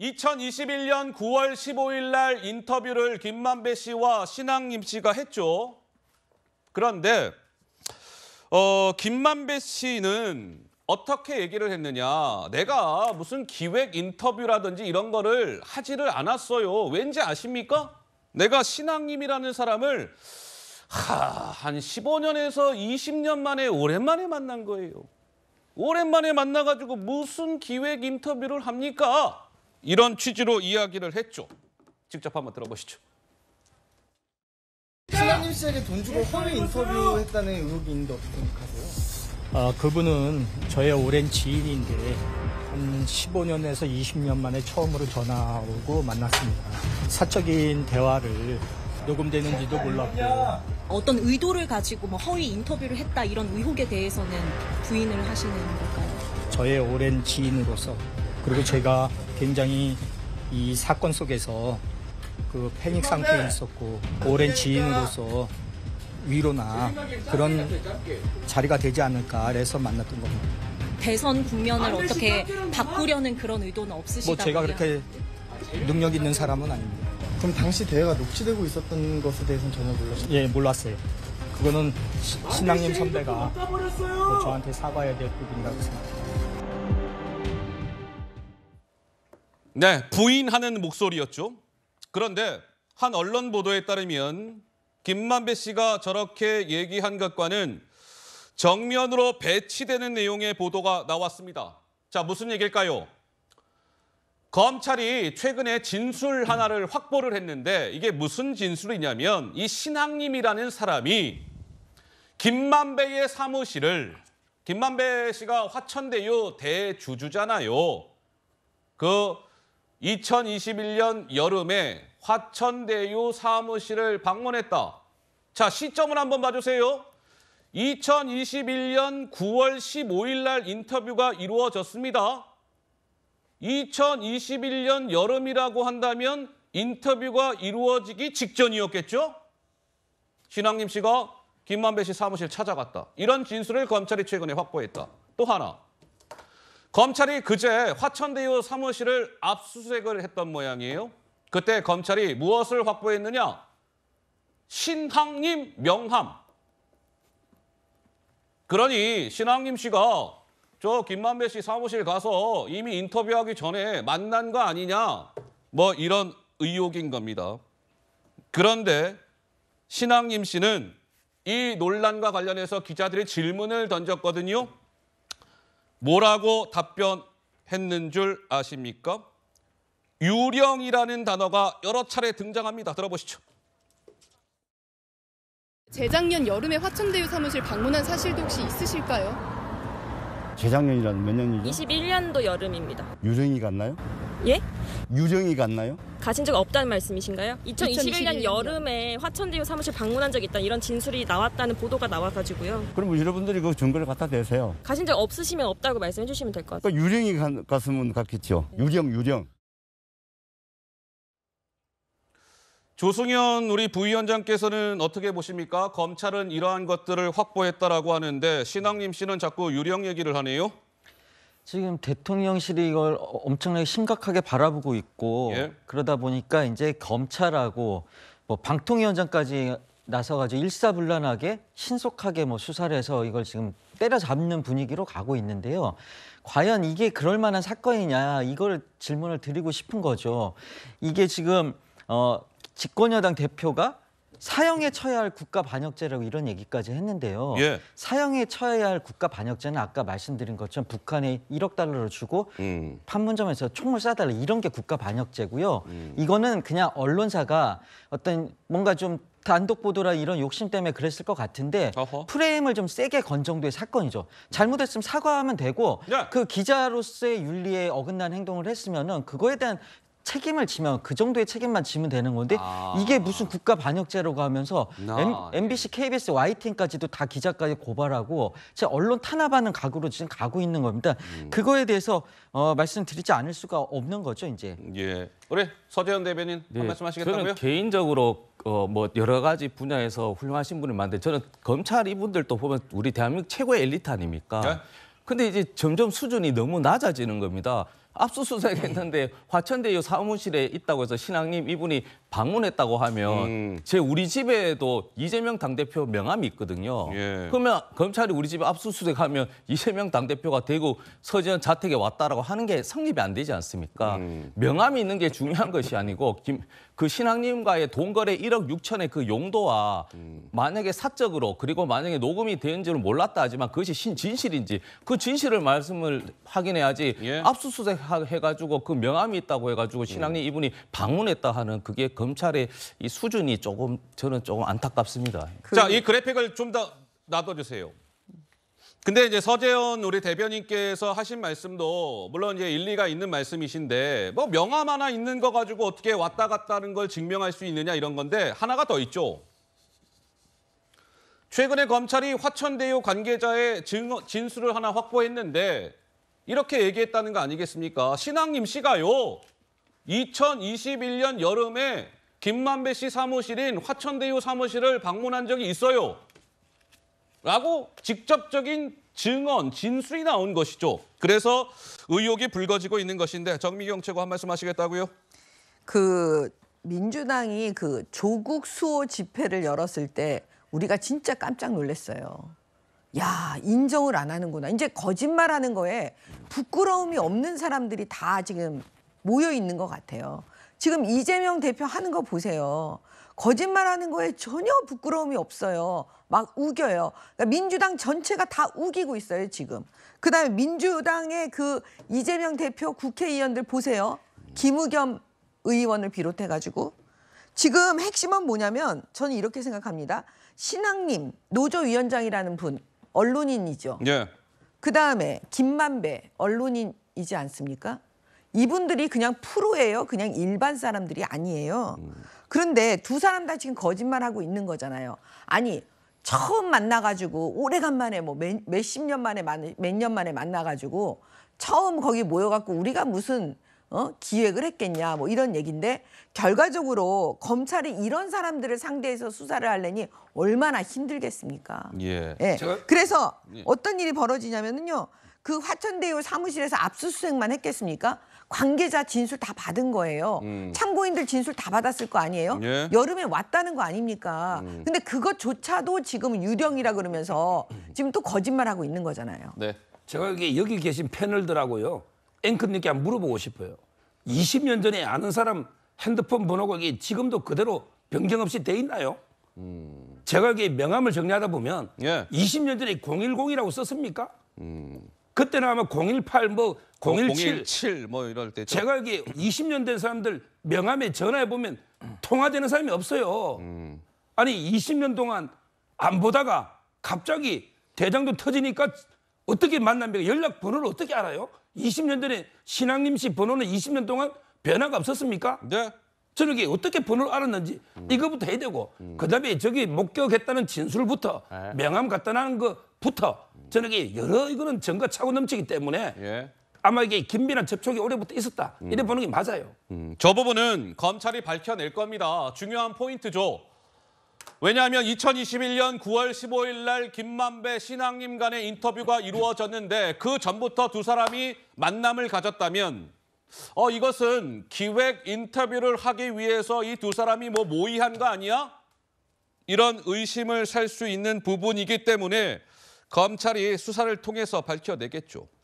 2021년 9월 15일 날 인터뷰를 김만배 씨와 신앙임 씨가 했죠. 그런데 어, 김만배 씨는 어떻게 얘기를 했느냐. 내가 무슨 기획 인터뷰라든지 이런 거를 하지를 않았어요. 왠지 아십니까? 내가 신앙님이라는 사람을 하, 한 15년에서 20년 만에 오랜만에 만난 거예요. 오랜만에 만나가지고 무슨 기획 인터뷰를 합니까? 이런 취지로 이야기를 했죠. 직접 한번 들어보시죠. 신랑님 씨에게 돈 주고 허위 인터뷰했다는 의혹이 있는데 어떻게 생각하세요? 아, 그분은 저의 오랜 지인인데 한 15년에서 20년 만에 처음으로 전화 오고 만났습니다. 사적인 대화를 녹음되는지도 몰랐고 어떤 의도를 가지고 뭐 허위 인터뷰를 했다 이런 의혹에 대해서는 부인을 하시는 걸까요? 저의 오랜 지인으로서 그리고 제가 굉장히 이 사건 속에서 그 패닉 상태에 있었고 오랜 지인으로서 위로나 그런 자리가 되지 않을까 래서 만났던 겁니다. 대선 국면을 어떻게 바꾸려는 그런 의도는 뭐 없으시다고요? 뭐 제가 그렇게 능력 있는 사람은 아닙니다. 그럼 당시 대회가 녹취되고 있었던 것에 대해서는 전혀 몰랐어요? 예, 몰랐어요. 그거는 신랑님 선배가 뭐 저한테 사과해야 될 부분이라고 생각합니다. 네, 부인하는 목소리였죠. 그런데 한 언론 보도에 따르면 김만배 씨가 저렇게 얘기한 것과는 정면으로 배치되는 내용의 보도가 나왔습니다. 자, 무슨 얘기까요 검찰이 최근에 진술 하나를 확보를 했는데 이게 무슨 진술이냐면 이 신학님이라는 사람이 김만배의 사무실을 김만배 씨가 화천대유 대주주잖아요. 그 2021년 여름에 화천대유 사무실을 방문했다. 자, 시점을 한번 봐주세요. 2021년 9월 15일 날 인터뷰가 이루어졌습니다. 2021년 여름이라고 한다면 인터뷰가 이루어지기 직전이었겠죠? 신학님 씨가 김만배 씨 사무실 찾아갔다. 이런 진술을 검찰이 최근에 확보했다. 또 하나, 검찰이 그제 화천대유 사무실을 압수수색을 했던 모양이에요. 그때 검찰이 무엇을 확보했느냐? 신항님 명함. 그러니 신항님 씨가 저 김만배 씨 사무실 가서 이미 인터뷰하기 전에 만난 거 아니냐 뭐 이런 의혹인 겁니다. 그런데 신앙임 씨는 이 논란과 관련해서 기자들이 질문을 던졌거든요. 뭐라고 답변했는 줄 아십니까? 유령이라는 단어가 여러 차례 등장합니다. 들어보시죠. 재작년 여름에 화천대유 사무실 방문한 사실도 혹시 있으실까요? 재작년이라는 몇 년이죠? 21년도 여름입니다. 유령이 갔나요? 예? 유령이 갔나요? 가신 적 없다는 말씀이신가요? 2021년, 2021년 여름에 화천대유 사무실 방문한 적 있다 이런 진술이 나왔다는 보도가 나와가지고요. 그럼 여러분들이 그 증거를 갖다 대세요. 가신 적 없으시면 없다고 말씀해 주시면 될 것 같아요. 그러니까 유령이 갔으면 갔겠죠. 네. 유령, 유령. 조승현 우리 부위원장께서는 어떻게 보십니까? 검찰은 이러한 것들을 확보했다라고 하는데 신앙님 씨는 자꾸 유령 얘기를 하네요. 지금 대통령실이 이걸 어, 엄청나게 심각하게 바라보고 있고 예. 그러다 보니까 이제 검찰하고 뭐 방통위원장까지 나서가지고 일사불란하게 신속하게 뭐 수사를 해서 이걸 지금 때려잡는 분위기로 가고 있는데요. 과연 이게 그럴 만한 사건이냐 이걸 질문을 드리고 싶은 거죠. 이게 지금 어, 집권여당 대표가 사형에 처해야 할 국가 반역죄라고 이런 얘기까지 했는데요. 예. 사형에 처해야 할 국가 반역죄는 아까 말씀드린 것처럼 북한에 1억 달러를 주고 음. 판문점에서 총을 쏴달라 이런 게 국가 반역죄고요. 음. 이거는 그냥 언론사가 어떤 뭔가 좀 단독 보도라 이런 욕심 때문에 그랬을 것 같은데 어허. 프레임을 좀 세게 건 정도의 사건이죠. 잘못했으면 사과하면 되고 야. 그 기자로서의 윤리에 어긋난 행동을 했으면은 그거에 대한 책임을 지면 그 정도의 책임만 지면 되는 건데 아. 이게 무슨 국가 반역죄라고 하면서 엠, 나, 예. M, b c KBS, YTN까지도 다 기자까지 고발하고 진짜 언론 탄압하는 각오로 지금 가고 있는 겁니다. 음. 그거에 대해서 어, 말씀드리지 않을 수가 없는 거죠 이제. 예. 우리 서재현 대변인 네. 한 말씀하시겠다고요? 저는 개인적으로 어, 뭐 여러 가지 분야에서 훌륭하신 분이 많은데 저는 검찰 이분들도 보면 우리 대한민국 최고의 엘리트 아닙니까? 예? 근데 이제 점점 수준이 너무 낮아지는 겁니다. 압수수색했는데 화천대유 사무실에 있다고 해서 신앙님 이분이 방문했다고 하면 음. 제 우리 집에도 이재명 당대표 명함이 있거든요. 예. 그러면 검찰이 우리 집에 압수수색하면 이재명 당대표가 대구 서지현 자택에 왔다라고 하는 게 성립이 안 되지 않습니까? 음. 명함이 있는 게 중요한 것이 아니고 김, 그 신학님과의 돈거래 1억 6천의 그 용도와 음. 만약에 사적으로 그리고 만약에 녹음이 되는지를 몰랐다 하지만 그것이 신, 진실인지 그 진실을 말씀을 확인해야지 예. 압수수색 해가지고 그 명함이 있다고 해가지고 신학님 음. 이분이 방문했다 하는 그게 검찰의 이 수준이 조금 저는 조금 안타깝습니다. 그... 자, 이 그래픽을 좀 더 놔둬주세요. 근데 이제 서재현 우리 대변인께서 하신 말씀도 물론 이제 일리가 있는 말씀이신데 뭐 명함 하나 있는 거 가지고 어떻게 왔다 갔다 는걸 증명할 수 있느냐 이런 건데 하나가 더 있죠. 최근에 검찰이 화천대유 관계자의 증, 진술을 하나 확보했는데 이렇게 얘기했다는 거 아니겠습니까? 신앙님 씨가요. 2021년 여름에 김만배 씨 사무실인 화천대유 사무실을 방문한 적이 있어요. 라고 직접적인 증언, 진술이 나온 것이죠. 그래서 의혹이 불거지고 있는 것인데 정미경 최고 한 말씀 하시겠다고요? 그 민주당이 그 조국 수호 집회를 열었을 때 우리가 진짜 깜짝 놀랐어요. 야 인정을 안 하는구나. 이제 거짓말하는 거에 부끄러움이 없는 사람들이 다 지금 모여 있는 것 같아요. 지금 이재명 대표 하는 거 보세요. 거짓말하는 거에 전혀 부끄러움이 없어요. 막 우겨요. 그러니까 민주당 전체가 다 우기고 있어요 지금. 그다음에 민주당의 그 이재명 대표 국회의원들 보세요. 김우겸 의원을 비롯해 가지고 지금 핵심은 뭐냐면 저는 이렇게 생각합니다. 신학님 노조위원장이라는 분 언론인이죠. 예. 그 다음에 김만배 언론인이지 않습니까? 이분들이 그냥 프로예요. 그냥 일반 사람들이 아니에요. 그런데 두 사람 다 지금 거짓말하고 있는 거잖아요. 아니 처음 만나가지고 오래간만에 뭐 몇 십 년 만에 몇년 만에 만나가지고 처음 거기 모여갖고 우리가 무슨 어? 기획을 했겠냐 뭐 이런 얘기인데 결과적으로 검찰이 이런 사람들을 상대해서 수사를 하려니 얼마나 힘들겠습니까. 예. 예. 제가... 그래서 예. 어떤 일이 벌어지냐면요. 그 화천대유 사무실에서 압수수색만 했겠습니까? 관계자 진술 다 받은 거예요. 음. 참고인들 진술 다 받았을 거 아니에요? 예. 여름에 왔다는 거 아닙니까? 음. 근데 그것조차도 지금 유령이라 그러면서 지금 또 거짓말하고 있는 거잖아요. 네. 제가 여기, 여기 계신 패널들하고요. 앵커님께 한번 물어보고 싶어요. 20년 전에 아는 사람 핸드폰 번호가 지금도 그대로 변경 없이 돼 있나요? 음. 제가 이게 명함을 정리하다 보면 예. 20년 전에 010이라고 썼습니까? 음. 그때는 아마 018, 뭐 017, 017, 뭐 이럴 때 제가 여기 20년 된 사람들 명함에 전화해 보면 통화되는 사람이 없어요. 음. 아니 20년 동안 안 보다가 갑자기 대장도 터지니까 어떻게 만납니까? 연락 번호를 어떻게 알아요? 20년 전에 신앙님 씨 번호는 20년 동안 변화가 없었습니까? 네. 저녁에 어떻게 번호를 알았는지 음. 이거부터 해야 되고 음. 그다음에 저기 목격했다는 진술부터 예. 명함 갖다 놔는 것부터 음. 저녁에 여러 이거는 전거 차고 넘치기 때문에 예. 아마 이게 긴밀한 접촉이 올해부터 있었다. 이래 보는 게 맞아요. 음, 저 부분은 검찰이 밝혀낼 겁니다. 중요한 포인트죠. 왜냐하면 2021년 9월 15일 날 김만배 신앙님 간의 인터뷰가 이루어졌는데 그 전부터 두 사람이 만남을 가졌다면 어, 이것은 기획 인터뷰를 하기 위해서 이 두 사람이 뭐 모의한 거 아니야? 이런 의심을 살 수 있는 부분이기 때문에 검찰이 수사를 통해서 밝혀내겠죠.